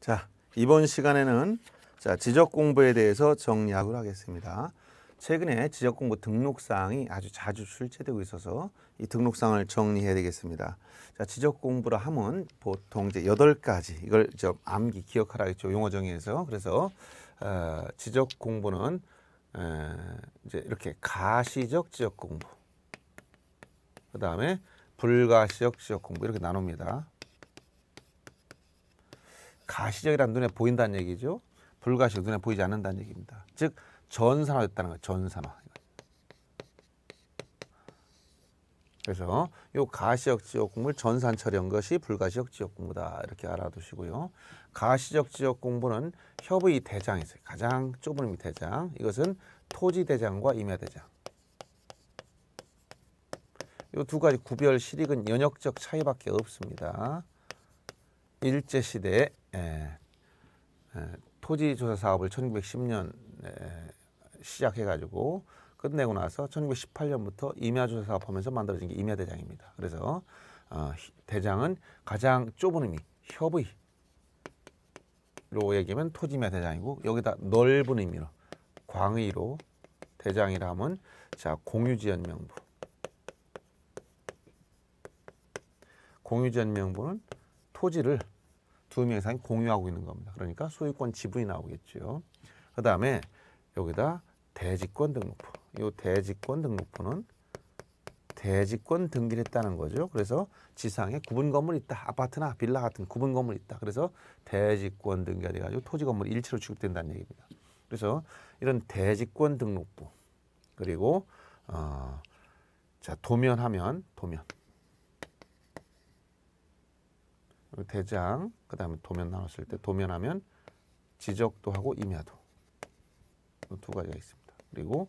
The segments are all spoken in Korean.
자, 이번 시간에는 자, 지적 공부에 대해서 정리학을 하겠습니다. 최근에 지적 공부 등록사항이 아주 자주 출제되고 있어서 이 등록사항을 정리해야 되겠습니다. 자, 지적 공부라 함은 보통 이제 여덟 가지 이걸 저 암기 기억하라겠죠. 용어 정의에서. 그래서 어, 지적 공부는 에, 어, 이제 이렇게 가시적 지적 공부. 그다음에 불가시적 지적 공부 이렇게 나눕니다. 가시적이라는 눈에 보인다는 얘기죠. 불가시적 눈에 보이지 않는다는 얘기입니다. 즉 전산화됐다는 거예요. 전산화. 그래서 요 가시적 지역공부를 전산 처리한 것이 불가시적 지역공부다 이렇게 알아두시고요. 가시적 지역공부는 협의 대장이 있어요. 가장 좁은 의미 대장. 이것은 토지 대장과 임야 대장. 요두 가지 구별 실익은 연역적 차이밖에 없습니다. 일제시대 에, 예. 에, 예. 토지 조사 사업을 1910년 에, 시작해가지고 끝내고 나서 1918년부터 임야 조사 사업하면서 만들어진 게 임야 대장입니다. 그래서 어, 대장은 가장 좁은 의미 협의로 얘기하면 토지 임야 대장이고 여기다 넓은 의미로 광의로 대장이라 하면 자 공유지연 명부 공유지연 명부는 토지를 두명 이상이 공유하고 있는 겁니다. 그러니까 소유권 지분이 나오겠죠. 그 다음에 여기다 대지권 등록부. 이 대지권 등록부는 대지권 등기를 했다는 거죠. 그래서 지상에 구분 건물 이 있다. 아파트나 빌라 같은 구분 건물 이 있다. 그래서 대지권 등기가 돼가지고 토지 건물 일체로 취급된다는 얘기입니다. 그래서 이런 대지권 등록부 그리고 어, 자 도면하면 도면 대장, 그 다음에 도면 나눴을 때 도면하면 지적도 하고 임야도 두 가지가 있습니다. 그리고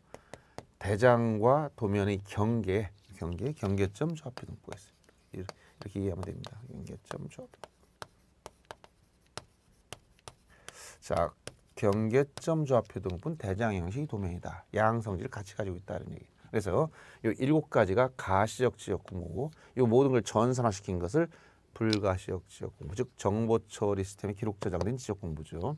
대장과 도면의 경계, 경계, 경계점 좌표 등부가 있습니다. 이렇게, 이해하면 됩니다. 경계점 좌표. 자, 경계점 좌표 등분 대장 형식이 도면이다. 양 성질을 같이 가지고 있다는 얘기. 그래서 이 일곱 가지가 가시적 지역 구모고 이 모든 걸 전산화시킨 것을 불가시역 지역 공부, 즉 정보 처리 시스템에 기록 저장된 지적 공부죠.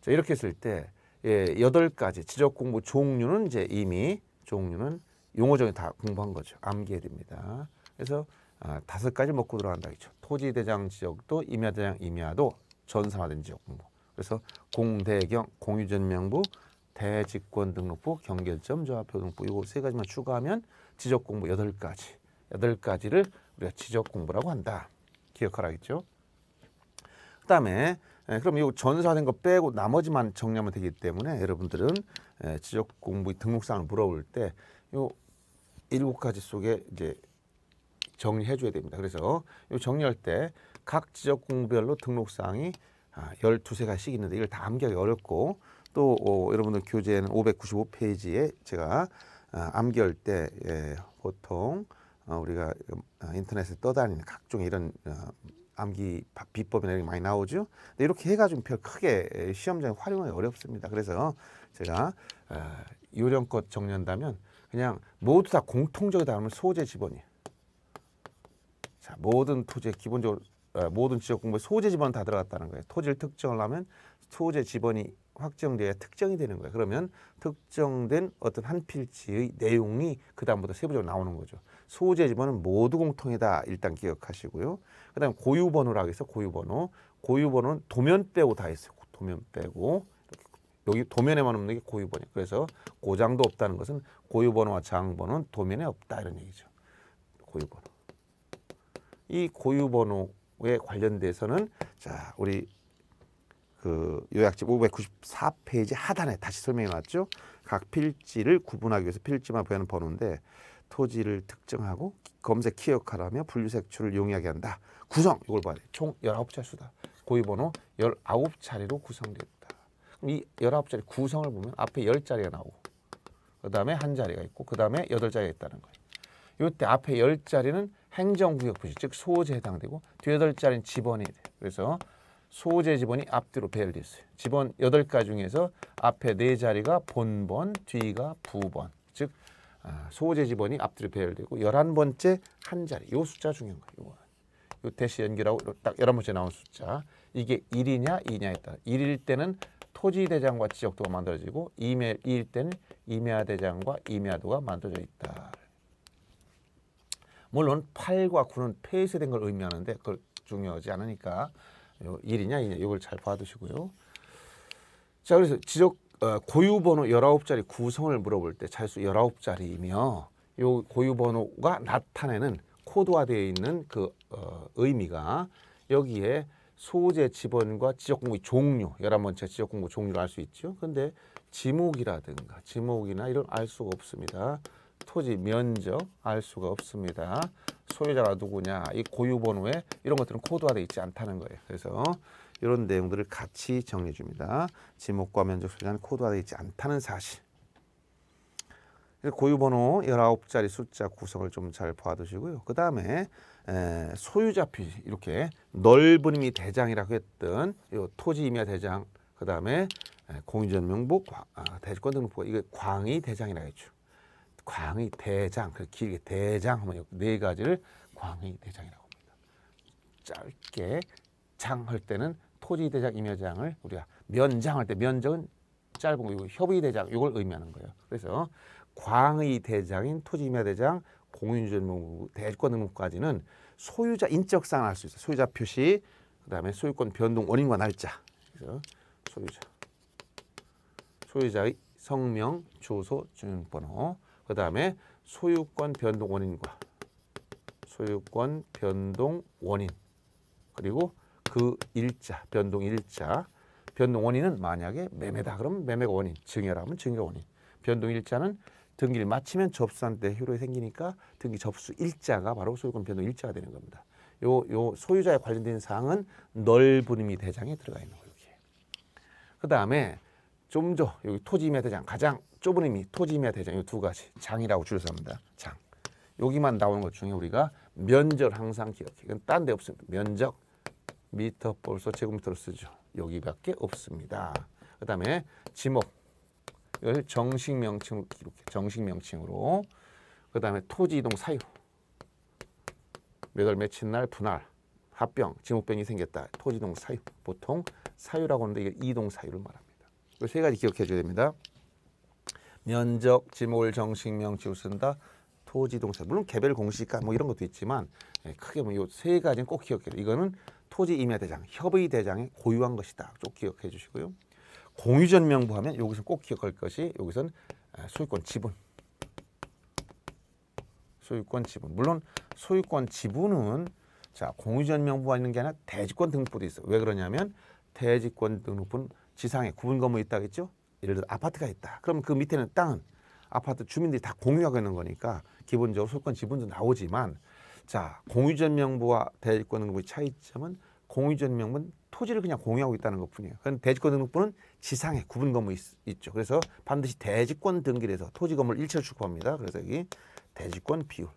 자, 이렇게 했을 때 예, 여덟 가지 지적 공부 종류는 이제 이미 종류는 용어적인 다 공부한 거죠. 암기해야 됩니다. 그래서 아, 다섯 가지 먹고 들어간다겠죠. 토지 대장 지역도 임야 대장 임야도 전산화된 지역 공부. 그래서 공대경 공유전명부 대직권 등록부 경계점 조합표 등록부 이거 세 가지만 추가하면 지적 공부 여덟 가지 8가지, 여덟 가지를 우리가 지적 공부라고 한다. 기억하라겠죠? 그 다음에 예, 그럼 이 전사된 거 빼고 나머지만 정리하면 되기 때문에 여러분들은 예, 지적 공부 등록사항을 물어볼 때이 일곱 가지 속에 이제 정리해 줘야 됩니다. 그래서 이 정리할 때 각 지적 공부별로 등록사항이 아, 열두세 가지씩 있는데 이걸 다 암기하기 어렵고 또 어, 여러분들 교재는 오백구 페이지에 제가 아, 암기할 때 예, 보통 어, 우리가 어, 인터넷에 떠다니는 각종 이런 어, 암기 비법이나 이런 게 많이 나오죠. 근데 이렇게 해가지고 별 크게 시험장에 활용하기 어렵습니다. 그래서 제가 요령껏 정리한다면 그냥 모두 다 공통적이다 하면 소재 지번이. 자, 모든 토지에 기본적으로 모든 지역 공부에 소재 지번 다 들어갔다는 거예요. 토지를 특정을 하면 소재 지번이 확정돼야 특정이 되는 거예요. 그러면 특정된 어떤 한 필지의 내용이 그 다음부터 세부적으로 나오는 거죠. 소재 지번은 모두 공통이다 일단 기억하시고요. 그 다음 고유번호라고 해서 고유번호. 고유번호는 도면 빼고 다 있어요. 도면 빼고. 여기 도면에만 없는 게 고유번호. 그래서 고장도 없다는 것은 고유번호와 장번호는 도면에 없다 이런 얘기죠. 고유번호. 이 고유번호에 관련돼서는 자 우리 그 요약집 594페이지 하단에 다시 설명해 놨죠. 각 필지를 구분하기 위해서 필지만 보이는 번호인데 토지를 특정하고 검색 키역화라며 분류색출을 용이하게 한다. 구성 이걸 봐야 돼. 총 열아홉 수다 고유번호 열아홉 자로 구성됐다. 그럼 이 열아홉 자 구성을 보면 앞에 열자리가 나오고 그 다음에 한 자리가 있고 그 다음에 여 자리가 있다는 거예요. 이때 앞에 열자리는 행정구역 부지 즉소재 해당되고 뒤 여덟 자리는 집원이 돼. 그래서 소재 집원이 앞뒤로 배열돼 어요 집원 여가 중에서 앞에 네 자리가 본번, 뒤가 부번 즉 아, 소재 지번이 앞뒤로 배열되고 열한 번째 한 자리. 요 숫자 중요한 거예요. 요, 대시 연결하고 딱 열한 번째 나온 숫자. 이게 일이냐이냐에 따라 일일 때는 토지대장과 지적도가 만들어지고 이일 때는 임야대장과 임야도가 만들어져 있다. 물론 팔과구는 폐쇄된 걸 의미하는데 그걸 중요하지 않으니까 요 1이냐 이냐 이걸 잘 봐두시고요. 자 그래서 지적 어, 고유번호 19자리 구성을 물어볼 때 자수 19자리이며 요 고유번호가 나타내는 코드화되어 있는 그 어, 의미가 여기에 소재 지번과 지역공부 종류 열한 번째 지역공부 종류를 알 수 있죠. 근데 지목이라든가 지목이나 이런 알 수가 없습니다. 토지 면적 알 수가 없습니다. 소유자가 누구냐 이 고유번호에 이런 것들은 코드화되어 있지 않다는 거예요. 그래서 이런 내용들을 같이 정리해 줍니다. 지목과 면적 소재는 코드화되어 있지 않다는 사실. 고유번호 열아 자리 숫자 구성을 좀 잘 봐두시고요. 그 다음에 소유자표 이렇게 넓은 의미 대장이라고 했던 요 토지 임야 대장 그 다음에 공유전명부 아, 대주권 등록부 이게 광의 대장이라고 했죠. 광의 대장 그 길게 대장 하면 네 가지를 광의 대장이라고 합니다. 짧게 장 할 때는 토지대장 임야장을 우리가 면장할 때 면적은 짧은 거 이거 협의대장 이걸 의미하는 거예요. 그래서 광의대장인 토지임야대장 공유전무 인대권의무까지는 소유자 인적상 알수 있어요. 소유자 표시 그다음에 소유권 변동 원인과 날짜 그래서 소유자 소유자의 성명, 주소, 주민번호 그다음에 소유권 변동 원인과 소유권 변동 원인 그리고 그 일자, 변동 일자. 변동 원인은 만약에 매매다. 그러면 매매가 원인, 증여라 하면 증여 원인. 변동 일자는 등기를 마치면 접수한 때 효력이 생기니까 등기 접수 일자가 바로 소유권 변동 일자가 되는 겁니다. 요, 요 소유자에 관련된 사항은 널브름이 대장에 들어가 있는 거예요. 그 다음에 좀더 여기 토지임야 대장 가장 좁은 의미 토지임야 대장 이 두 가지 장이라고 줄여서 합니다. 장 여기만 나오는 것 중에 우리가 면적 항상 기억해. 이건 딴 데없습니 면적 미터 벌써 제곱미터로 쓰죠. 여기밖에 없습니다. 그 다음에 지목을 정식 명칭으로 기록해. 정식 명칭으로. 그 다음에 토지 이동 사유. 몇월 며칠 날 분할. 합병, 지목병이 생겼다. 토지 이동 사유. 보통 사유라고 하는데 이게 이동 사유를 말합니다. 이세 가지 기억해 줘야 됩니다. 면적, 지목을 정식 명칭으로 쓴다. 토지 이동 사유. 물론 개별 공시가 뭐 이런 것도 있지만 예, 크게 뭐이세 가지는 꼭 기억해야 이거는 토지 임야 대장, 협의 대장이 고유한 것이다. 꼭 기억해 주시고요. 공유전명부 하면 여기서 꼭 기억할 것이 여기선 아, 소유권 지분. 소유권 지분. 물론 소유권 지분은 자 공유전명부가 있는 게 아니라 대지권 등록부도 있어요. 왜 그러냐면 대지권 등록부는 지상에 구분 건물 있다겠죠? 예를 들어 아파트가 있다. 그럼 그 밑에는 땅은 아파트 주민들이 다 공유하고 있는 거니까 기본적으로 소유권 지분도 나오지만 자 공유전명부와 대지권 등록부의 차이점은 공유전 명분 토지를 그냥 공유하고 있다는 것뿐이에요. 그건 대지권 등록부는 지상에 구분 건물 있, 죠 그래서 반드시 대지권 등기에서 토지 건물 일체를 구합니다 그래서 여기 대지권 비율,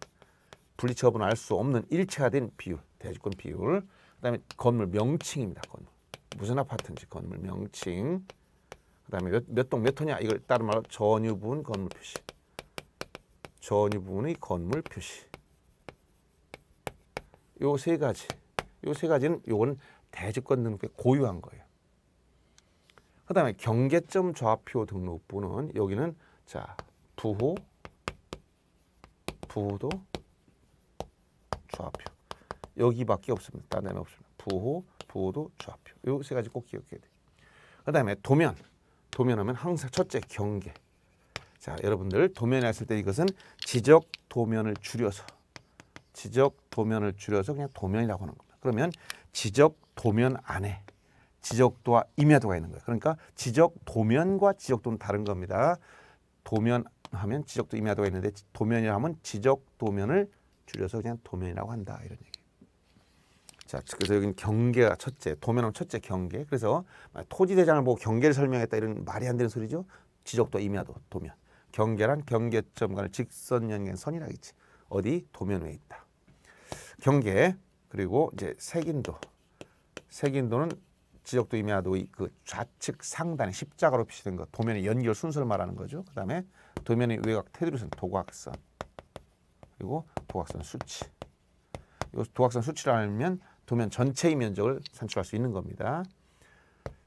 분리처분 알수 없는 일체화된 비율, 대지권 비율, 그다음에 건물 명칭입니다. 건물 무슨 아파트인지 건물 명칭, 그다음에 몇 동몇 호냐 이걸 따른 말로 전유 분 건물 표시, 전유 분의 건물 표시, 요 세 가지. 요세 가지는 요건 대주권 등록에 고유한 거예요. 그 다음에 경계점 좌표 등록부는 여기는 자 부호, 부호도, 좌표 여기밖에 없습니다. 다른 데는 없습니다. 부호, 부호도, 좌표 요세 가지 꼭 기억해야 돼요. 그 다음에 도면 도면하면 항상 첫째 경계 자 여러분들 도면에 했을 때 이것은 지적 도면을 줄여서 지적 도면을 줄여서 그냥 도면이라고 하는 겁니다. 그러면 지적 도면 안에 지적도와 임야도가 있는 거예요. 그러니까 지적 도면과 지적도는 다른 겁니다. 도면 하면 지적도 임야도가 있는데 도면이라 하면 지적 도면을 줄여서 그냥 도면이라고 한다 이런 얘기. 자, 그래서 여기는 경계가 첫째, 도면은 첫째 경계. 그래서 토지 대장을 보고 경계를 설명했다 이런 말이 안 되는 소리죠. 지적도 임야도 도면. 경계란 경계점 간의 직선 연계선이라겠지. 어디 도면 외에 있다. 경계. 그리고 이제 색인도. 색인도는 지적도 임야도 그 좌측 상단에 십자가로 표시된 것, 도면의 연결 순서를 말하는 거죠. 그 다음에 도면의 외곽 테두리선 도각선, 그리고 도각선 수치. 이 도각선 수치를 알면 도면 전체의 면적을 산출할 수 있는 겁니다.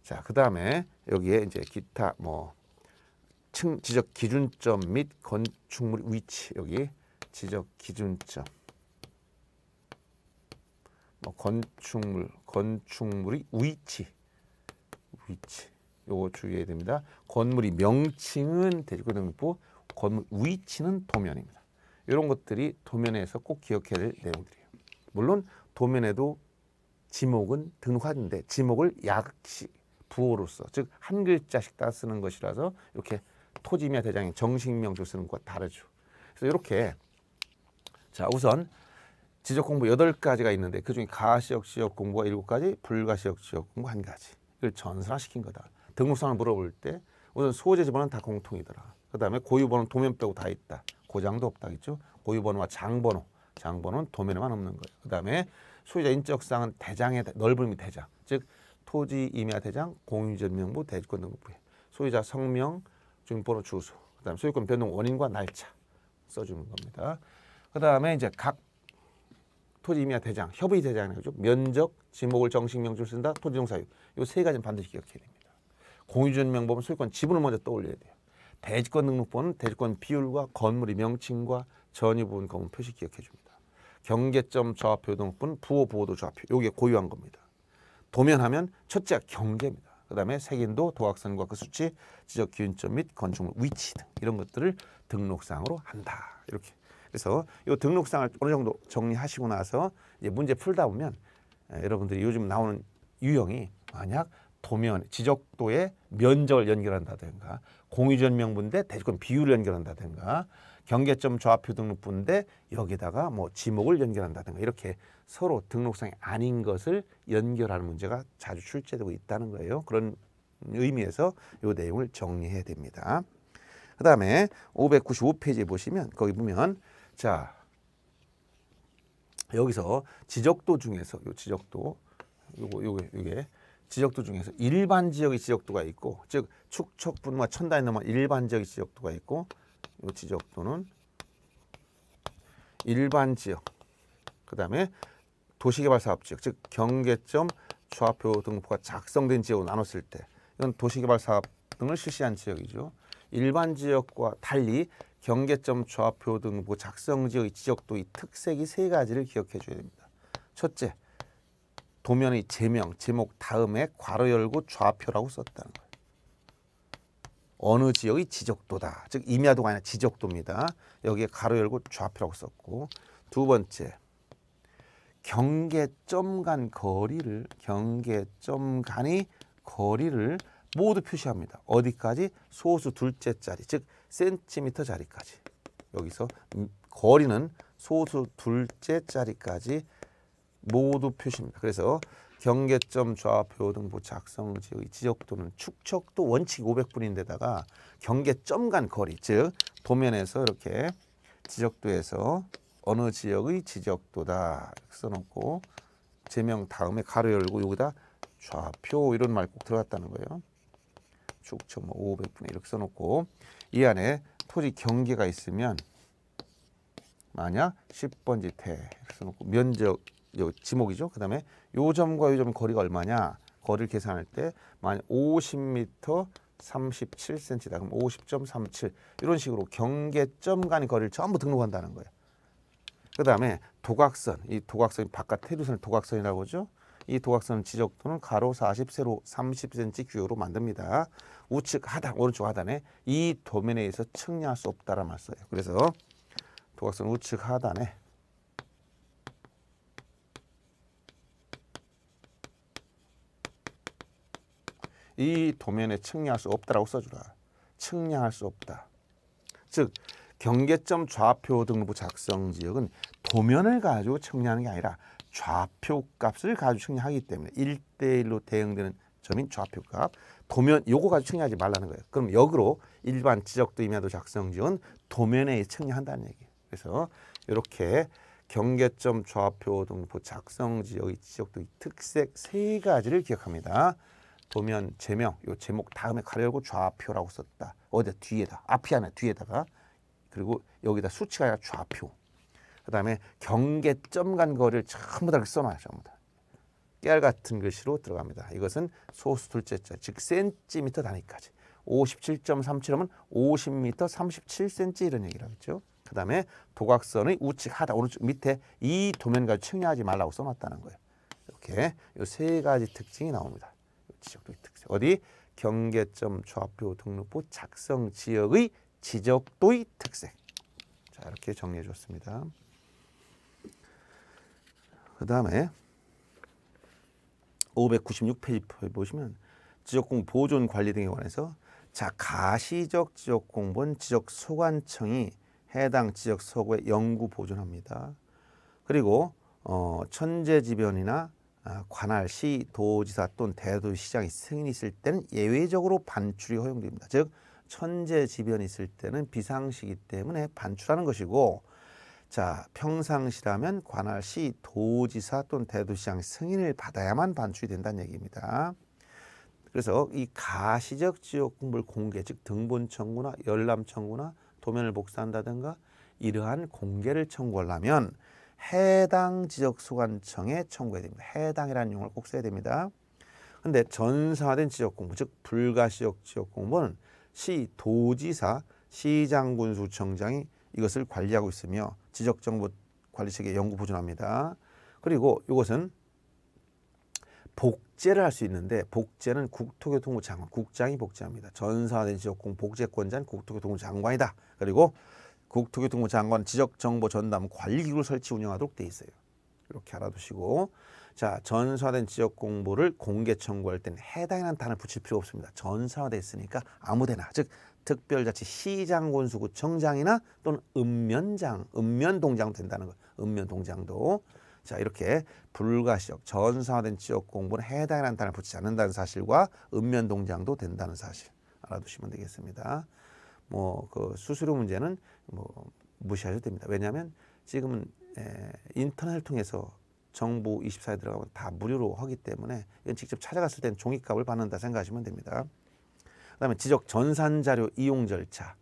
자, 그 다음에 여기에 이제 기타 뭐 층, 지적 기준점 및 건축물 위치 여기 지적 기준점 어, 건축물, 건축물이 위치, 위치. 요거 주의해야 됩니다. 건물이 명칭은 대지구대부 건물 위치는 도면입니다. 이런 것들이 도면에서 꼭 기억해야 될 내용들이에요. 물론 도면에도 지목은 등화인데 지목을 약식 부호로서 즉한 글자씩 따 쓰는 것이라서 이렇게 토지미아 대장의 정식 명조 쓰는 것과 다르죠. 그래서 이렇게 자 우선 지적 공부 여덟 가지가 있는데 그중에 가시역 지역 공부가 일곱 가지, 불가시역 지역 공부 한 가지. 이걸 전산화시킨 거다. 등록상을 물어볼 때 우선 소재 지번은 다 공통이더라. 그다음에 고유번호 도면 빼고 다 있다. 고장도 없다겠죠. 그렇죠? 고유번호와 장번호, 장번호는 도면에만 없는 거예요. 그다음에 소유자 인적상은 대장의 넓음이 대장, 즉 토지 임야 대장, 공유전명부, 대지권 등록부에 소유자 성명, 주민번호 주소, 그다음 소유권 변동 원인과 날짜 써주는 겁니다. 그다음에 이제 각 토지임야 대장, 협의 대장이라고 죠 면적, 지목을 정식 명줄 쓴다, 토지종사유. 이 세 가지는 반드시 기억해야 됩니다. 공유전명법은 소유권 지분을 먼저 떠올려야 돼요. 대지권 등록법은 대지권 비율과 건물의 명칭과 전유 부분 검은 표시 기억해 줍니다. 경계점 좌표 등록법은 부호 보호도 좌표. 요게 고유한 겁니다. 도면하면 첫째 경계입니다. 그 다음에 색인도, 도각선과 그 수치, 지적 기준점 및 건축물 위치 등 이런 것들을 등록사항으로 한다. 이렇게 그래서 이 등록상을 어느 정도 정리하시고 나서 이제 문제 풀다 보면 예, 여러분들이 요즘 나오는 유형이 만약 도면, 지적도의 면적을 연결한다든가 공유전 명분대 대지권 비율을 연결한다든가 경계점 좌표 등록분대 여기다가 뭐 지목을 연결한다든가 이렇게 서로 등록상이 아닌 것을 연결하는 문제가 자주 출제되고 있다는 거예요. 그런 의미에서 이 내용을 정리해야 됩니다. 그 다음에 595페이지에 보시면 거기 보면 자, 여기서 지적도 중에서 요 지적도 요거 요게 요게 지적도 중에서 일반 지역의 지적도가 있고 즉 축척 분마 천 단위 넘어 일반 지역의 지적도가 있고 요 지적도는 일반 지역 그다음에 도시개발 사업 지역 즉 경계점 좌표 등부가 작성된 지역으로 나눴을 때 이건 도시개발 사업 등을 실시한 지역이죠. 일반 지역과 달리 경계점 좌표 등보 뭐 작성 지역의 지적도 의 특색이 세 가지를 기억해 줘야 됩니다. 첫째, 도면의 제명, 제목 다음에 괄호 열고 좌표라고 썼다는 거예요. 어느 지역이 지적도다. 즉 임야도가 아니라 지적도입니다. 여기에 가로 열고 좌표라고 썼고 두 번째 경계점 간 거리를 경계점 간의 거리를 모두 표시합니다. 어디까지 소수 둘째 자리 즉 센티미터 자리까지 여기서 음, 거리는 소수 둘째 자리까지 모두 표시입니다. 그래서 경계점 좌표 등보 뭐 작성 지역의 지적 또는 축척도 원칙 500분인데다가 경계점 간 거리 즉 도면에서 이렇게 지적도에서 어느 지역의 지적도다 써놓고 제명 다음에 가로 열고 여기다 좌표 이런 말 꼭 들어갔다는 거예요. 축척 뭐 500분에 이렇게 써놓고 이 안에 토지 경계가 있으면 만약 10번지 태 써놓고 면적 요 지목이죠. 그 다음에 요 점과 요점 거리가 얼마냐 거리를 계산할 때 만약 50m 37cm다. 그럼 50.37 이런 식으로 경계점 간의 거리를 전부 등록한다는 거예요. 그 다음에 도각선, 이 도각선이 바깥 테두선을 도각선이라고 하죠. 이 도각선 지적도는 가로 40, 세로 30cm 규율로 만듭니다. 우측 하단, 오른쪽 하단에 이 도면에 의해서 측량할 수없다라말 써요. 그래서 도각선 우측 하단에 이 도면에 측량할 수 없다라고 써주라. 측량할 수 없다. 즉 경계점 좌표 등부 작성 지역은 도면을 가지고 측량하는 게 아니라 좌표 값을 가지고 측량하기 때문에 일대일로 대응되는 점인 좌표 값. 도면 요거 가지고 측량하지 말라는 거예요. 그럼 역으로 일반 지적도 임야도 작성 지원 도면에 측량한다는 얘기예요. 그래서 이렇게 경계점 좌표 등보 작성 지역의 지적도 특색 세 가지를 기억합니다. 도면 제명 요 제목 다음에 가려 고 좌표라고 썼다. 어디 뒤에다 앞이 하나 뒤에다가 그리고 여기다 수치가 아니라 좌표 그다음에 경계점 간 거를 전부 다 써놔요. 전부 다. 깨알 같은 글씨로 들어갑니다. 이것은 소수 둘째 자, 즉 센티미터 단위까지. 57.37하면 50m 37cm 이런 얘기라고 했죠. 그 다음에 도각선의 우측 하단 오른쪽 밑에 이 도면과 측량하지 말라고 써놨다는 거예요. 이렇게 이세 가지 특징이 나옵니다. 지적도 특징. 어디? 경계점 좌표 등록부 작성 지역의 지적도의 특색. 자 이렇게 정리해 줬습니다. 그 다음에 5 9 6페이지 보시면 지적공 보존 관리 등에 관해서 자 가시적 지적공본 지적소관청이 해당 지역 서구에 영구 보존합니다. 그리고 어, 천재지변이나 아, 관할 시 도지사 또는 대도시장이 승인이 있을 때는 예외적으로 반출이 허용됩니다. 즉 천재지변이 있을 때는 비상시기 때문에 반출하는 것이고 자, 평상시라면 관할시 도지사 또는 대도시장 승인을 받아야만 반출이 된다는 얘기입니다. 그래서 이 가시적 지역 공물 공개 즉 등본 청구나 열람 청구나 도면을 복사한다든가 이러한 공개를 청구하려면 해당 지적 소관청에 청구해야 됩니다. 해당이라는 용어를 꼭 써야 됩니다. 근데 전사된 지적 공부 즉 불가시적 지역 공부는 시 도지사 시장군수청장이 이것을 관리하고 있으며 지적정보관리체계 연구 보존합니다. 그리고 이것은 복제를 할 수 있는데 복제는 국토교통부 장관, 국장이 복제합니다. 전사된 지역공 복제권자는 국토교통부 장관이다. 그리고 국토교통부 장관 지적정보 전담 관리기구를 설치 운영하도록 돼 있어요. 이렇게 알아두시고 자 전사된 지역 공부를 공개 청구할 때는 해당하는 단을 붙일 필요 없습니다. 전사화돼 있으니까 아무데나 즉 특별자치 시장 권수구청장이나 또는 읍면장, 읍면동장 된다는 거. 읍면동장도 자 이렇게 불가시적 전사화된 지역 공부는 해당하는 단을 붙이지 않는다는 사실과 읍면동장도 된다는 사실 알아두시면 되겠습니다. 뭐 그 수수료 문제는 뭐 무시하셔도 됩니다. 왜냐하면 지금은 에, 인터넷을 통해서 정부 24에 들어가면 다 무료로 하기 때문에 이건 직접 찾아갔을 때는 종이값을 받는다 생각하시면 됩니다. 그다음에 지적 전산 자료 이용 절차.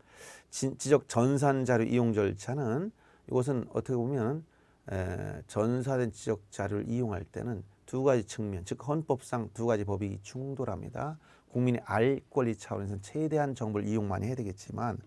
지, 적 전산 자료 이용 절차는 이것은 어떻게 보면 에, 전사된 지적 자료를 이용할 때는 두 가지 측면, 즉 헌법상 두 가지 법이 충돌합니다. 국민의 알 권리 차원에서는 최대한 정보를 이용 만 해야 되겠지만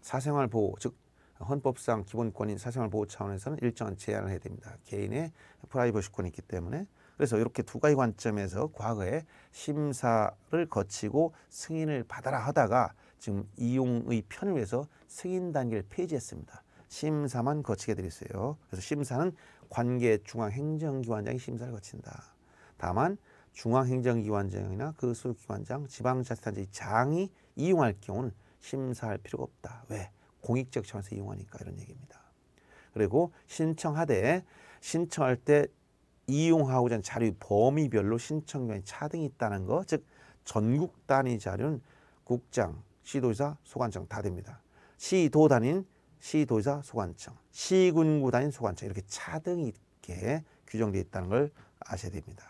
사생활 보호, 즉 헌법상 기본권인 사생활 보호 차원에서는 일정한 제한을 해야 됩니다. 개인의 프라이버시권이 있기 때문에 그래서 이렇게 두 가지 관점에서 과거에 심사를 거치고 승인을 받아라 하다가 지금 이용의 편을 위해서 승인 단계를 폐지했습니다. 심사만 거치게 되있어요 그래서 심사는 관계 중앙행정기관장이 심사를 거친다. 다만 중앙행정기관장이나 그 소속기관장, 지방자치단체 장이 이용할 경우는 심사할 필요가 없다. 왜? 공익적 차원에서 이용하니까 이런 얘기입니다. 그리고 신청하되 신청할 때 이용하고자 하는 자료 범위별로 신청면이 차등이 있다는 것, 즉 전국 단위 자료는 국장, 시도지사, 소관청 다 됩니다. 시도 단위는 시도지사, 소관청, 시군구 단위는 소관청 이렇게 차등이 있게 규정되어 있다는 걸 아셔야 됩니다.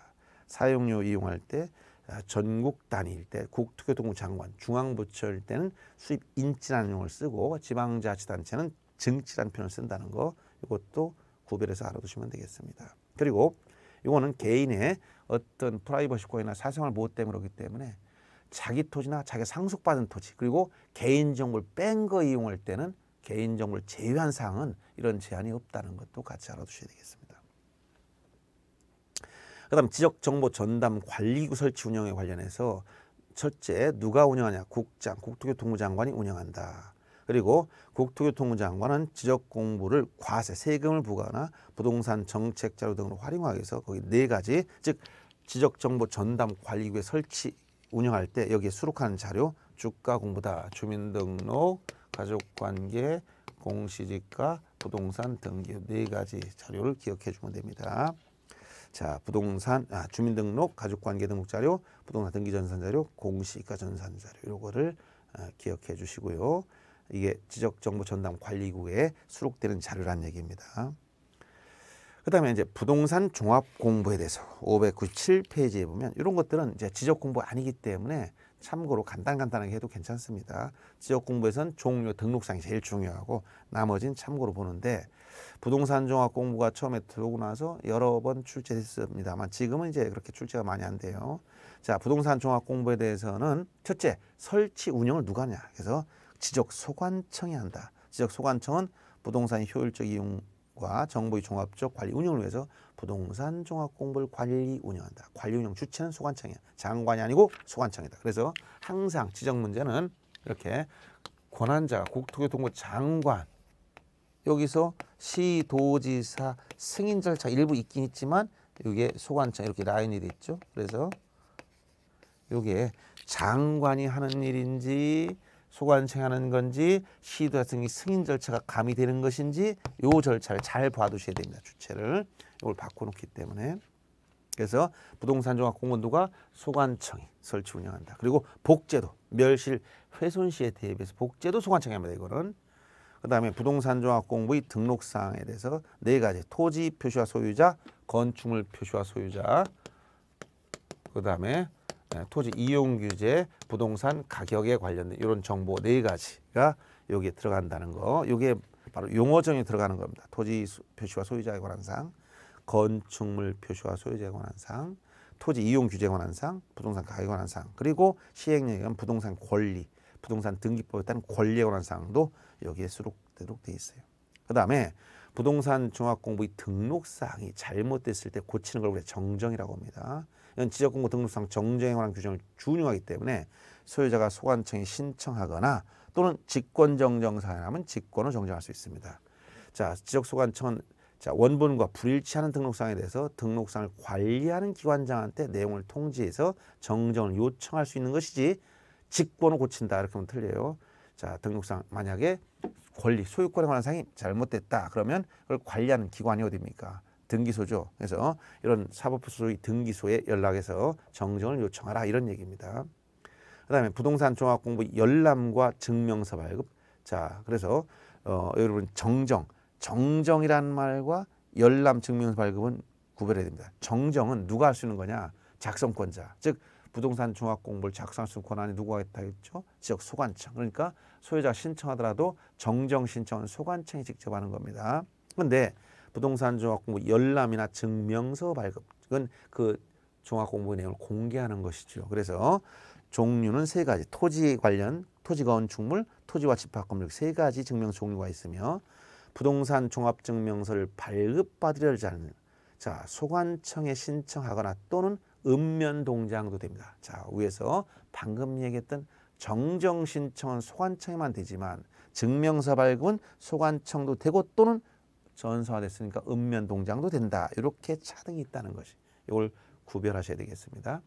사용료 이용할 때 아, 전국 단위일 때 국토교통부 장관, 중앙부처일 때는 수입 인치라는 용어를 쓰고 지방자치단체는 증치라는 표현을 쓴다는 거 이것도 구별해서 알아두시면 되겠습니다. 그리고 이거는 개인의 어떤 프라이버시권이나 사생활 보호 때문에 그렇기 때문에 자기 토지나 자기 상속받은 토지 그리고 개인정보를 뺀 거 이용할 때는 개인정보를 제외한 사항은 이런 제한이 없다는 것도 같이 알아두셔야 되겠습니다. 그 다음 지적정보전담관리구 설치 운영에 관련해서 첫째 누가 운영하냐 국장 국토교통부 장관이 운영한다. 그리고 국토교통부 장관은 지적 공부를 과세, 세금을 부과나 하 부동산 정책 자료 등으로 활용하기 위해서 거기 네 가지 즉 지적정보 전담 관리구에 설치 운영할 때 여기에 수록하는 자료 주가 공부다 주민등록 가족관계 공시지가 부동산 등기 네 가지 자료를 기억해 주면 됩니다. 자, 부동산 아, 주민등록, 가족관계 등록 자료, 부동산 등기 전산 자료, 공시가 전산 자료 요거를 아, 기억해 주시고요. 이게 지적정보전담관리국에 수록되는 자료란 얘기입니다. 그 다음에 이제 부동산 종합 공부에 대해서 597페이지에 보면 이런 것들은 이제 지적 공부 아니기 때문에 참고로 간단간단하게 해도 괜찮습니다. 지역 공부에선 종료 등록상이 제일 중요하고 나머진 참고로 보는데 부동산 종합 공부가 처음에 들어오고 나서 여러 번 출제됐습니다만 지금은 이제 그렇게 출제가 많이 안 돼요. 자, 부동산 종합 공부에 대해서는 첫째 설치 운영을 누가 하냐. 그래서 지적소관청이 한다. 지적소관청은 부동산의 효율적 이용과 정부의 종합적 관리 운영을 위해서 부동산 종합 공부를 관리 운영한다. 관리 운영 주체는 소관청이야. 장관이 아니고 소관청이다. 그래서 항상 지적 문제는 이렇게 권한자가 국토교통부 장관 여기서 시도지사 승인 절차 일부 있긴 있지만 이게 소관청 이렇게 라인이 돼 있죠. 그래서 이게 장관이 하는 일인지 소관청하는 건지 시도와 등이 승인 절차가 가미되는 것인지 요 절차를 잘 봐두셔야 됩니다. 주체를 이걸 바꿔놓기 때문에 그래서 부동산종합공원도가 소관청이 설치 운영한다. 그리고 복제도 멸실 훼손 시에 대비해서 복제도 소관청이 합니다. 이거는 그다음에 부동산종합공부의 등록사항에 대해서 네 가지 토지 표시와 소유자 건축물 표시와 소유자 그다음에 네, 토지 이용 규제, 부동산 가격에 관련된 이런 정보 네 가지가 여기에 들어간다는 거. 이게 바로 용어정에 들어가는 겁니다. 토지 표시와 소유자에 관한 사항, 건축물 표시와 소유자에 관한 사항, 토지 이용 규제에 관한 사항, 부동산 가격에 관한 사항, 그리고 시행령에 부동산 권리, 부동산 등기법에 따른 권리에 관한 사항도 여기에 수록되도록 돼 있어요. 그다음에 부동산 종합공부의 등록 사항이 잘못됐을 때 고치는 걸 우리가 정정이라고 합니다. 지적공고 등록상 정정에 관한 규정을 준용하기 때문에 소유자가 소관청에 신청하거나 또는 직권정정 사항이라면 직권을 정정할 수 있습니다. 자, 지적소관청은 자, 원본과 불일치하는 등록사에 대해서 등록사을 관리하는 기관장한테 내용을 통지해서 정정을 요청할 수 있는 것이지 직권을 고친다 이렇게 하면 틀려요. 자, 등록사 만약에 권리, 소유권에 관한 사항이 잘못됐다 그러면 그걸 관리하는 기관이 어디입니까? 등기소죠. 그래서 이런 사법부수의 등기소에 연락해서 정정을 요청하라 이런 얘기입니다. 그 다음에 부동산 종합공부 열람과 증명서 발급. 자, 그래서 어, 여러분 정정, 정정이란 말과 열람 증명서 발급은 구별해야 됩니다. 정정은 누가 할 수 있는 거냐? 작성권자, 즉 부동산 종합공부를 작성할 수 있는 권한이 누구가 있다 했죠? 지역 소관청. 그러니까 소유자가 신청하더라도 정정 신청은 소관청이 직접 하는 겁니다. 그런데 부동산 종합공부 열람이나 증명서 발급은 그 종합공부 내용을 공개하는 것이죠. 그래서 종류는 세 가지 토지 관련 토지 건축물 토지와 집합건물 세 가지 증명 종류가 있으며 부동산 종합증명서를 발급받으려지 않는 자 소관청에 신청하거나 또는 읍면 동장도 됩니다. 자 위에서 방금 얘기했던 정정 신청은 소관청에만 되지만 증명서 발급은 소관청도 되고 또는 전서화됐으니까 읍면 동장도 된다. 이렇게 차등이 있다는 것이 이걸 구별하셔야 되겠습니다.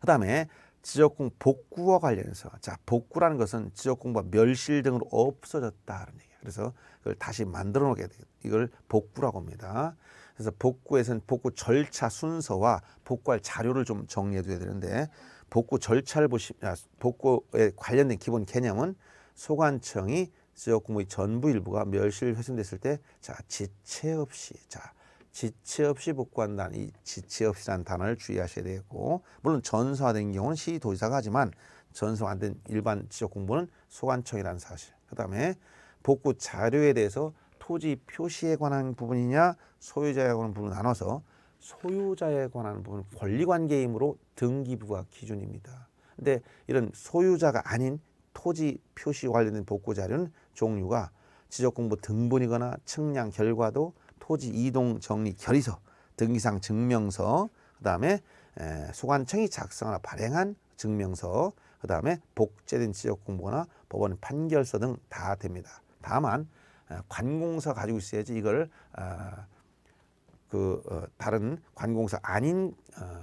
그 다음에 지적공 복구와 관련해서 자 복구라는 것은 지적공과 멸실 등으로 없어졌다는 얘기. 그래서 그걸 다시 만들어 놓게 돼요. 이걸 복구라고 합니다. 그래서 복구에서는 복구 절차 순서와 복구할 자료를 좀 정리해 두야 되는데 복구 절차를 보시면 아, 복구에 관련된 기본 개념은 소관청이 지역공무의 전부 일부가 멸실 훼손됐을 때 자 지체 없이 자 지체 없이 복구한다는 이 지체 없이라 단어를 주의하셔야 되고 물론 전수화된 경우는 시도지사가 하지만 전수가 안된 일반 지역공부는 소관청이라는 사실 그다음에 복구 자료에 대해서 토지 표시에 관한 부분이냐 소유자에 관한 부분을 나눠서 소유자에 관한 부분 은 권리관계이므로 등기부가 기준입니다. 근데 이런 소유자가 아닌 토지 표시 관련된 복구 자료는 종류가 지적공부 등본이거나 측량 결과도 토지 이동 정리 결의서 등 이상 증명서 그다음에 에, 소관청이 작성하나 발행한 증명서 그다음에 복제된 지적공부나 법원 판결서 등 다 됩니다. 다만 관공서 가지고 있어야지 이걸 어, 그 어, 다른 관공서 아닌 어,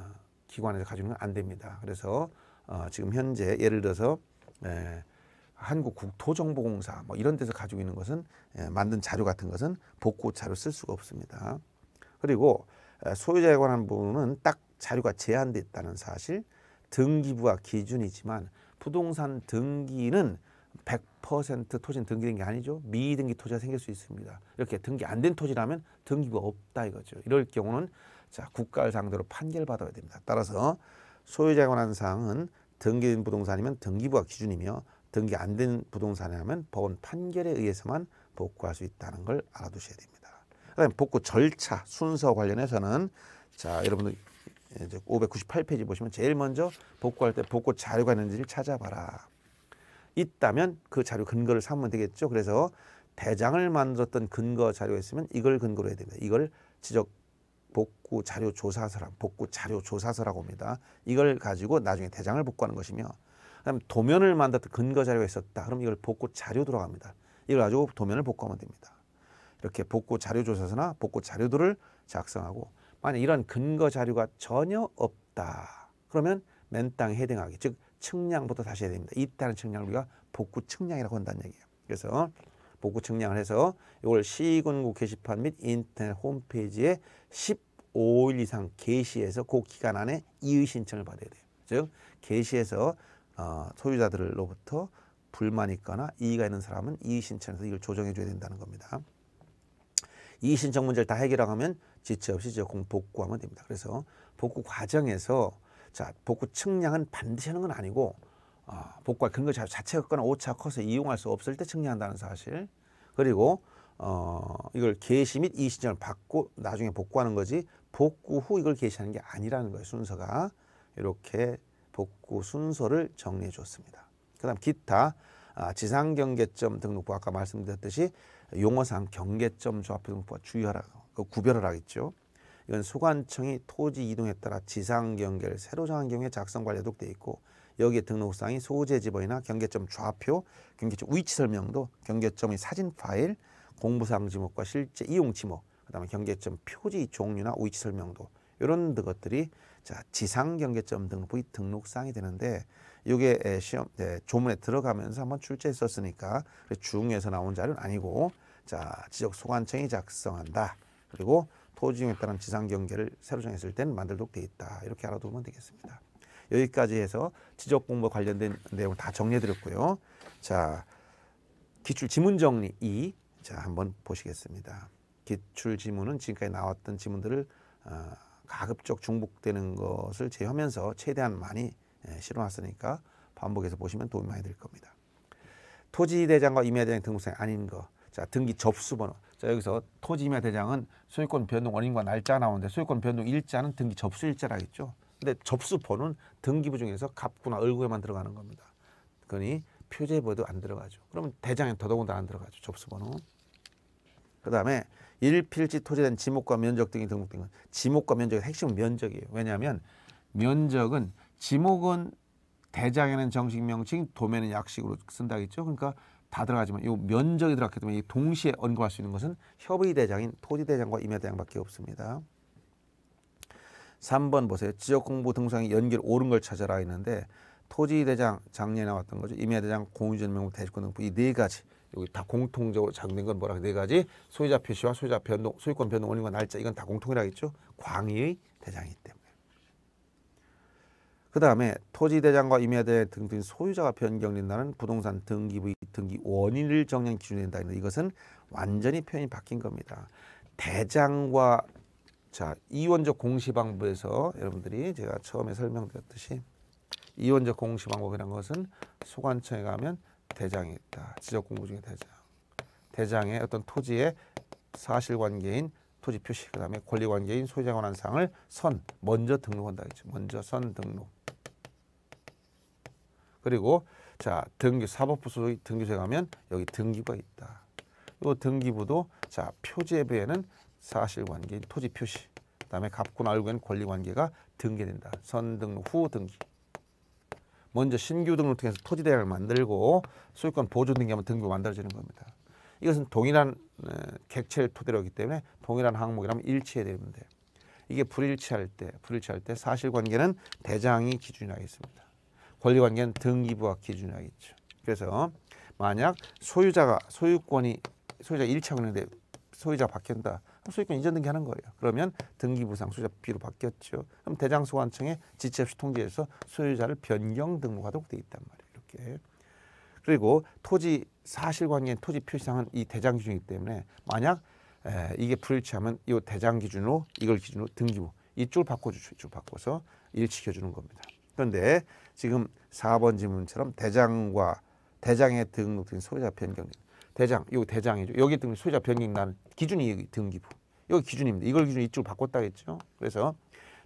기관에서 가지고는 안 됩니다. 그래서 어, 지금 현재 예를 들어서 에, 한국 국토정보공사 뭐 이런 데서 가지고 있는 것은 예, 만든 자료 같은 것은 복구 자료 쓸 수가 없습니다. 그리고 소유자에 관한 부분은 딱 자료가 제한돼 있다는 사실 등기부가 기준이지만 부동산 등기는 100% 토지는 등기된 게 아니죠. 미등기 토지가 생길 수 있습니다. 이렇게 등기 안 된 토지라면 등기부가 없다 이거죠. 이럴 경우는 자 국가를 상대로 판결 받아야 됩니다. 따라서 소유자에 관한 사항은 등기된 부동산이면 등기부가 기준이며 등기 안 된 부동산에 하면 법원 판결에 의해서만 복구할 수 있다는 걸 알아두셔야 됩니다. 그다음 복구 절차 순서 관련해서는 자 여러분들 이제 598페이지 보시면 제일 먼저 복구할 때 복구 자료가 있는지를 찾아봐라. 있다면 그 자료 근거를 삼면 되겠죠. 그래서 대장을 만들었던 근거 자료가 있으면 이걸 근거로 해야 됩니다. 이걸 지적 복구 자료 조사서라 복구 자료 조사서라고 합니다. 이걸 가지고 나중에 대장을 복구하는 것이며 그다음 도면을 만들었던 근거 자료가 있었다. 그럼 이걸 복구 자료 들어갑니다. 이걸 가지고 도면을 복구하면 됩니다. 이렇게 복구 자료 조사서나 복구 자료들을 작성하고 만약 이런 근거 자료가 전혀 없다. 그러면 맨땅 에해당하기즉 측량부터 다시 해야 됩니다. 이따는 측량을 우리가 복구 측량이라고 한다는 얘기예요. 그래서 복구 측량을 해서 이걸 시군구 게시판 및 인터넷 홈페이지에 15일 이상 게시해서 그 기간 안에 이의 신청을 받아야 돼요. 즉 게시해서 어, 소유자들로부터 불만이 있거나 이의가 있는 사람은 이의 신청에서 이걸 조정해 줘야 된다는 겁니다. 이의 신청 문제를 다 해결하면 지체 없이 복구하면 됩니다. 그래서 복구 과정에서 자 복구 측량은 반드시 하는 건 아니고 어, 복구할 근거 자체가 거나 오차 커서 이용할 수 없을 때 측량한다는 사실 그리고 어, 이걸 개시 및 이시점을 받고 나중에 복구하는 거지 복구 후 이걸 개시하는 게 아니라는 거예요 순서가 이렇게 복구 순서를 정리해 줬습니다. 그 다음 기타 아, 지상 경계점 등록부 아까 말씀드렸듯이 용어상 경계점 조합 등록부와 주의하라 그 구별을 하겠죠. 이건 소관청이 토지 이동에 따라 지상 경계를 새로 정한 경우에 작성 관리도돼 있고 여기에 등록상이 소재 지어이나 경계점 좌표, 경계점 위치 설명도, 경계점의 사진 파일, 공부상 지목과 실제 이용 지목, 그다음에 경계점 표지 종류나 위치 설명도 이런 것들이 자, 지상 경계점 등록부의 등록사항이 되는데 이게 시험 네, 조문에 들어가면서 한번 출제했었으니까 중에서 나온 자료는 아니고 자, 지적 소관청이 작성한다. 그리고 토지용에 따른 지상 경계를 새로 정했을 때는 만들도록 돼 있다. 이렇게 알아두면 되겠습니다. 여기까지 해서 지적 공부 관련된 내용 다 정리해 드렸고요. 자, 기출 지문 정리 2. 자, 한번 보시겠습니다. 기출 지문은 지금까지 나왔던 지문들을 어, 가급적 중복되는 것을 제외하면서 최대한 많이 예, 실어놨으니까 반복해서 보시면 도움이 많이 될 겁니다. 토지대장과 임야대장 등록상이 아닌 거. 자 등기 접수번호. 자 여기서 토지 임야대장은 소유권 변동 원인과 날짜 나오는데 소유권 변동 일자는 등기 접수 일자라겠죠. 근데 접수번호는 등기부 중에서 갑구나 을구에만 들어가는 겁니다. 그러니 표제부에도 안 들어가죠. 그러면 대장에 더더군다안 들어가죠. 접수번호. 그 다음에 일필지 토지된 지목과 면적 등이 등록된 건 지목과 면적의 핵심은 면적이에요. 왜냐하면 면적은 지목은 대장에는 정식 명칭, 도면은 약식으로 쓴다겠죠. 그러니까 다 들어가지만 이 면적이 들어갔기 때문에 이 동시에 언급할 수 있는 것은 협의 대장인 토지 대장과 임야 대장밖에 없습니다. 3번 보세요. 지역 공부 등상의 연결 옳은 걸 찾아라 했는데 토지 대장 작년에 나왔던 거죠. 임야 대장, 공유전명부, 대지권 등부 이 네 가지 여기 다 공통적으로 작용된 건 뭐라 네 가지 소유자 표시와 소유자 변동, 소유권 변동 원인과 날짜 이건 다 공통이라겠죠. 광의의 대장이기 때문에. 그 다음에 토지 대장과 임야 대 등등 소유자가 변경된다는 부동산 등기부의 등기 원인을 정량 기준 된다는 이것은 완전히 표현이 바뀐 겁니다. 대장과 자 이원적 공시 방법에서 여러분들이 제가 처음에 설명드렸듯이 이원적 공시 방법이라는 것은 소관청에 가면 대장이 있다. 지적 공부 중에 대장. 대장의 어떤 토지의 사실관계인 토지 표시, 그 다음에 권리관계인 소유자 권한 사항을 선, 먼저 등록한다. 그죠 랬 먼저 선 등록. 그리고 자 등기 사법부 소속이 등기소에 가면 여기 등기부가 있다. 이 등기부도 자 표지에 비해는 사실관계인 토지 표시, 그다음에 갑군 알고 있는 권리관계가 등기된다. 선등후 록 등기. 먼저 신규 등을통해서 토지 대장을 만들고 소유권 보존 등기 하면 등기부 만들어지는 겁니다. 이것은 동일한 객체를 토대로 하기 때문에 동일한 항목이라면 일치해야 되는데 이게 불일치할 때 불일치할 때 사실관계는 대장이 기준이 하겠습니다. 권리관계는 등기부가 기준이 하겠죠. 그래서 만약 소유자가 소유권이 소유자 일치하고 있는데 소유자 바뀐다. 소유권 이전 등기하는 거예요. 그러면 등기부상 소유자비로 바뀌었죠. 그럼 대장소관청에 지체 없이 통지해서 소유자를 변경 등록하도록 돼 있단 말이에요. 이렇게. 그리고 토지 사실관계인 토지 표시상은 이 대장 기준이기 때문에 만약 에, 이게 불일치하면 이 대장 기준으로 이걸 기준으로 등기부 이쪽을 바꿔주죠. 이쪽 바꿔서 일치켜주는 겁니다. 그런데 지금 4번 지문처럼 대장과 대장에 등록된 소유자 변경 대장, 이거 대장이죠. 여기 등기 소유자 변경 난 기준이 등기부. 이거 기준입니다. 이걸 기준 이쪽으로 바꿨다겠죠. 그래서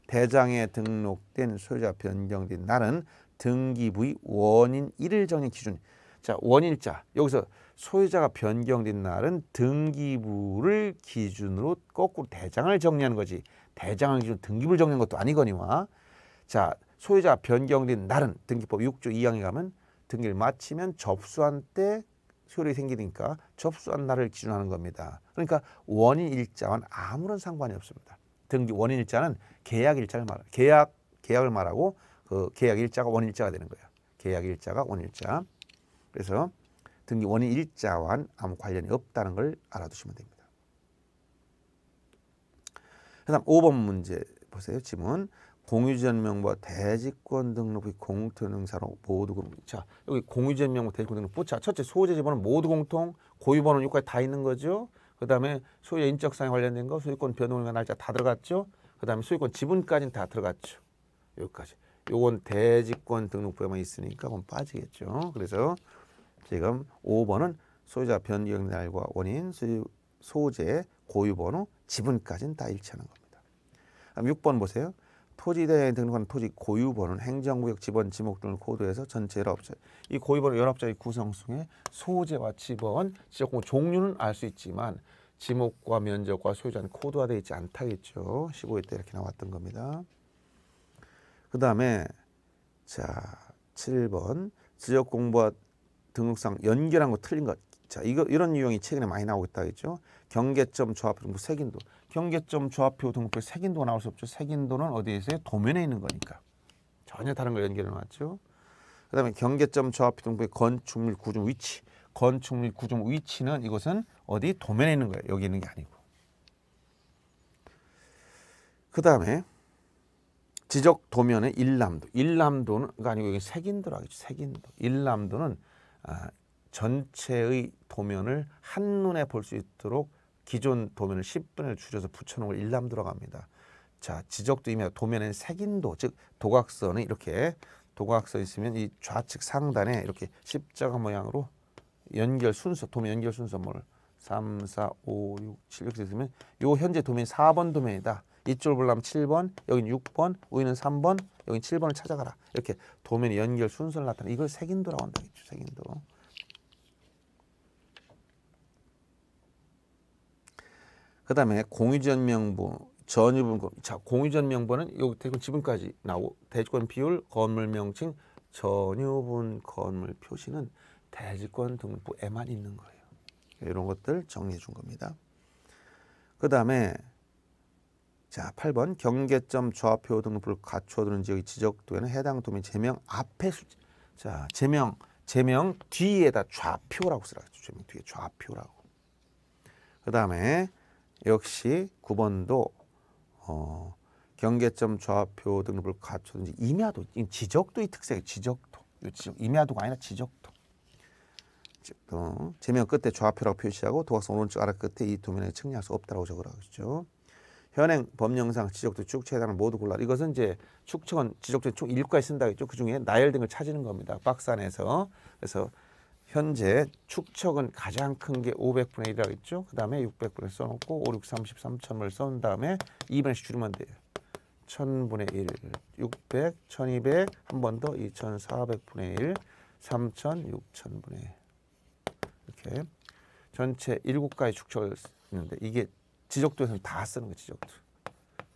대장에 등록된 소유자 변경된 날은 등기부의 원인 일일 정의 기준. 자, 원일자. 여기서 소유자가 변경된 날은 등기부를 기준으로 거꾸로 대장을 정리하는 거지. 대장을 기준 등기부를 정리한 것도 아니거니와. 자, 소유자 변경된 날은 등기법 6조 2항에 가면 등기를 마치면 접수한 때 효력이 생기니까 접수한 날을 기준 하는 겁니다. 그러니까 원인 일자와는 아무런 상관이 없습니다. 등기 원인 일자는 계약 일자를 말 계약 계약을 말하고 그 계약 일자가 원인 일자가 되는 거예요. 계약 일자가 원인 일자. 그래서 등기 원인 일자와는 아무 관련이 없다는 걸 알아두시면 됩니다. 그다음 5번 문제 보세요. 지문. 공유전명부와 대지권 등록의 공투능사로 모두 공통. 자, 여기 공유전명부, 대지권 등록부. 자, 첫째 소유자 지번은 모두 공통, 고유번호 요까지 다 있는 거죠. 그 다음에 소유자 인적사항에 관련된 거, 소유권 변동일과 날짜 다 들어갔죠. 그 다음에 소유권 지분까지는 다 들어갔죠. 여기까지. 요건 대지권 등록부에만 있으니까 그건 빠지겠죠. 그래서 지금 5번은 소유자 변경 날과 원인, 소유, 소재, 고유번호, 지분까지는 다 일치하는 겁니다. 6번 보세요. 토지대에 등록한 토지 고유번호, 는 행정구역, 지번, 지목 등을 코드해서 전체 19자. 이 고유번호 19자의 구성중에 소재와 지번, 지적공 종류는 알 수 있지만 지목과 면적과 소유자는 코드화되어 있지 않다겠죠. 15회 때 이렇게 나왔던 겁니다. 그 다음에 자 7번 지적공부와 등록상 연결한 거 틀린 것 자, 이거 이런 유형이 최근에 많이 나오고 있다 그죠 경계점 조합표 등급 뭐 색인도. 경계점 조합표 등급색인도 나올 수 없죠. 색인도는 어디에 있어요? 도면에 있는 거니까. 전혀 다른 걸 연결해 놨죠. 그다음에 경계점 조합표 등급의 건축물 구조 위치. 건축물 구조 위치는 이것은 어디 도면에 있는 거예요. 여기 있는 게 아니고. 그다음에 지적 도면의 일람도. 일람도는 아니고 여기 색인도라고 했죠. 색인도. 일람도는 아, 전체의 도면을 한눈에 볼 수 있도록 기존 도면을 10분을 줄여서 붙여놓은 걸 일람 들어갑니다. 자, 지적도 이미 도면엔 색인도, 즉 도각선은 이렇게 도각선 있으면 이 좌측 상단에 이렇게 십자가 모양으로 연결 순서, 도면 연결 순서물 3, 4, 5, 6, 7 이렇게 있으면 요 현재 도면 4번 도면이다. 이쪽을 보려면 7번, 여긴 6번, 우리는 3번, 여긴 7번을 찾아가라. 이렇게 도면 연결 순서를 나타내 이걸 색인도라고 한다겠죠. 색인도. 그다음에 공유전명부 전유분 자 공유전명부는 요대구 지분까지 나오 고 대지권 비율 건물 명칭 전유분 건물 표시는 대지권 등록부에만 있는 거예요. 이런 것들 정리해 준 겁니다. 그 다음에 자 8번 경계점 좌표 등록부를 갖춰두는 지역이 지적되는 해당 도면 제명 앞에 수치 자 제명 제명 뒤에다 좌표라고 쓰라고 제명 뒤에 좌표라고 그 다음에 역시 9번도 어, 경계점 좌표 등급을 갖춰든지 임야도 지적도의 특색 이 지적도 이 지적 임야도가 아니라 지적도 어, 제명 끝에 좌표라고 표시하고 도각선 오른쪽 아래 끝에 이 도면에 측량할 수 없다라고 적으라고 했죠. 현행 법령상 지적도 축척에 대한 모두 골라 이것은 이제 축척은 지적도 총일과에 쓴다겠죠. 그 중에 나열된 걸 찾는 겁니다. 박스 안에서 그래서 현재 축척은 가장 큰 게 500분의 1이라고 했죠. 그 다음에 600분을 써놓고 5, 6, 33천을 써온 다음에 2분의씩 줄이면 돼요. 1000분의 1, 600, 1200, 한 번 더 2400분의 1, 3000, 6000분의 이렇게 전체 7가지 축척을 쓰는데 이게 지적도에서는 다 쓰는 거 지적도.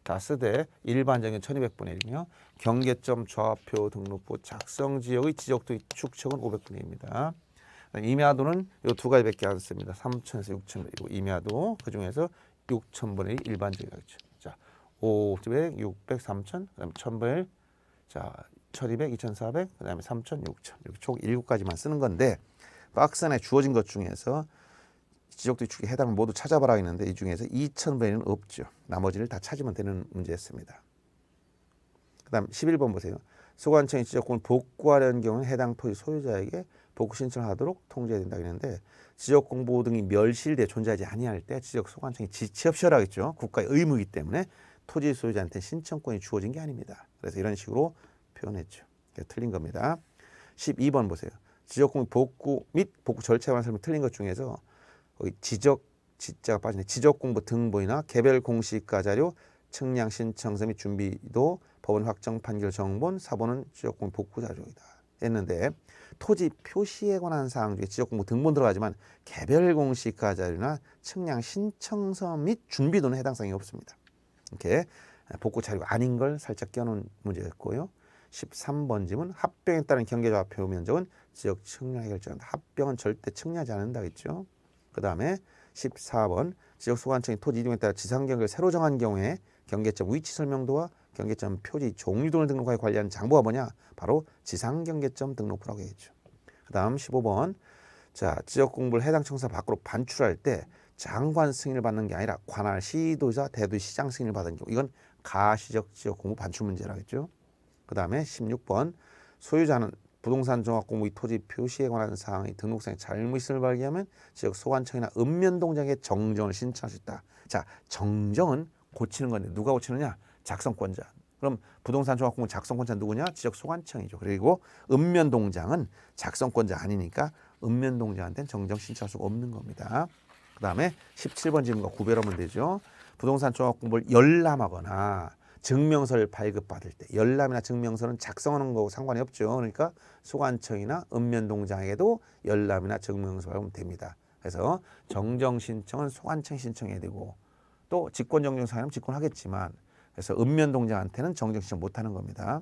다 쓰되 일반적인 1200분의 1이며 경계점 좌표 등록부 작성 지역의 지적도 축척은 500분의 1입니다. 임야도는 이 두 가지밖에 안 씁니다. 3천에서 6천 임야도 그중에서 6천분의 일반적인 가이죠 자, 500, 600, 3천, 그다음1 0분의 자, 1200, 2400, 그다음에 3 0 6 0 이렇게 총 7가지만 쓰는 건데 박스 안에 주어진 것 중에서 지적도 축에 해당을 모두 찾아봐라 했는데 이 중에서 2000분의는 없죠. 나머지를 다 찾으면 되는 문제였습니다. 그다음 11번 보세요. 소관청이 지적권을 복구하려는 경우는 해당 토지 소유자에게 복구 신청을 하도록 통제해야 된다 그랬는데 지적 공보 등이 멸실돼 존재하지 아니할 때지적 소관청이 지체 시이 하겠죠. 국가의 의무이기 때문에 토지 소유자한테 신청권이 주어진 게 아닙니다. 그래서 이런 식으로 표현했죠. 그러니까 틀린 겁니다. 12번 보세요. 지적공 복구 및 복구 절차에 관한 설명 틀린 것 중에서 지적 지자가 빠지네. 지적 공부 등보이나 개별 공시가 자료, 측량 신청서 및 준비도 법원 확정 판결 정본, 사본은 지적 공 복구 자료이다. 했는데 토지 표시에 관한 사항 중에 지역공부 등본 들어가지만 개별 공시가 자료나 측량 신청서 및 준비도는 해당 사항이 없습니다. 이렇게 복구 자료가 아닌 걸 살짝 껴놓은 문제였고요. 13번 질문 합병에 따른 경계좌표 조 면적은 지역 측량이 결정한다. 합병은 절대 측량하지 않는다 했죠. 그 다음에 14번 지역 소관청이 토지 이동에 따라 지상 경계를 새로 정한 경우에 경계점 위치 설명도와 경계점 표지 종류 등을 등록하여 관리한 장부가 뭐냐? 바로 지상 경계점 등록부라고 얘기했죠. 그다음 15번. 자, 지역 공부를 해당 청사 밖으로 반출할 때 장관 승인을 받는 게 아니라 관할 시도자 대도시장 승인을 받은 경우 이건 가시적 지역 공부 반출 문제라겠죠. 그다음에 16번. 소유자는 부동산 종합 공부의 토지 표시에 관한 사항이 등록상의 잘못을 발견하면 지역 소관청이나 읍면동장에 정정을 신청할 수 있다. 자, 정정은 고치는 건데 누가 고치느냐? 작성권자. 그럼 부동산 종합공고 작성권자 누구냐? 지적 소관청이죠. 그리고 읍면동장은 작성권자 아니니까 읍면동장한테는 정정 신청할 수가 없는 겁니다. 그 다음에 17번 지문과 구별하면 되죠. 부동산 종합공고를 열람하거나 증명서를 발급받을 때 열람이나 증명서는 작성하는 거하고 상관이 없죠. 그러니까 소관청이나 읍면동장에게도 열람이나 증명서 발급하면 됩니다. 그래서 정정 신청은 소관청 신청해야 되고 또 직권 정정 사유는 직권하겠지만 그래서 읍면 동작한테는정정시 못하는 겁니다.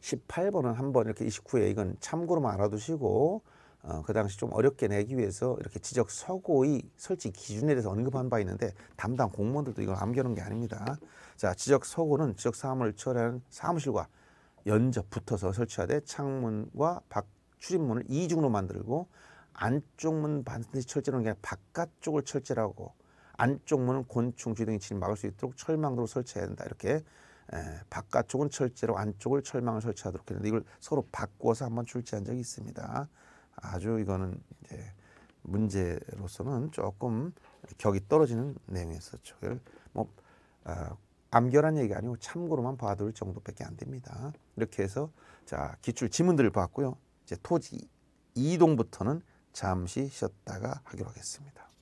18번은 한번 이렇게 29에 이건 참고로만 알아두시고 어, 그 당시 좀 어렵게 내기 위해서 이렇게 지적 서고의 설치 기준에 대해서 언급한 바 있는데 담당 공무원들도 이걸 암기하는 게 아닙니다. 자, 지적 서고는 지적 사무를 처리하는 사무실과 연접 붙어서 설치하되 창문과 밖 출입문을 이중으로 만들고 안쪽 문 반드시 철제로는 게 아니라 바깥쪽을 철제라고 안쪽 문은 곤충, 쥐 등이 진입 막을 수 있도록 철망으로 설치해야 된다. 이렇게 에, 바깥쪽은 철제로 안쪽을 철망을 설치하도록 했는데 이걸 서로 바꿔서 한번 출제한 적이 있습니다. 아주 이거는 이제 문제로서는 조금 격이 떨어지는 내용이었었죠. 뭐 어, 아, 암결한 얘기가 아니고 참고로만 봐둘 정도밖에 안 됩니다. 이렇게 해서 자 기출 지문들을 봤고요. 이제 토지 이동부터는 잠시 쉬었다가 하기로 하겠습니다.